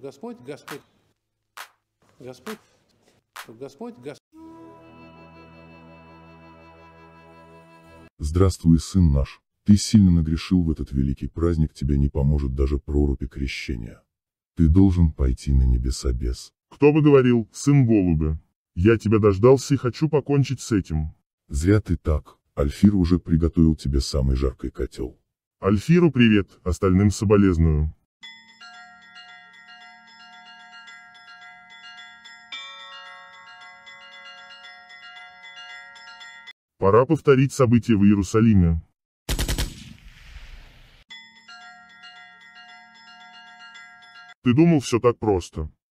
Господь, Господь, Господь, Господь, Господь. Здравствуй, сын наш. Ты сильно нагрешил в этот великий праздник, тебе не поможет даже прорубь крещения. Ты должен пойти на небеса без. Кто бы говорил, сын голубя. Я тебя дождался и хочу покончить с этим. Зря ты так. Альфир уже приготовил тебе самый жаркий котел. Альфиру привет, остальным соболезную. Пора повторить события в Иерусалиме. Ты думал все так просто.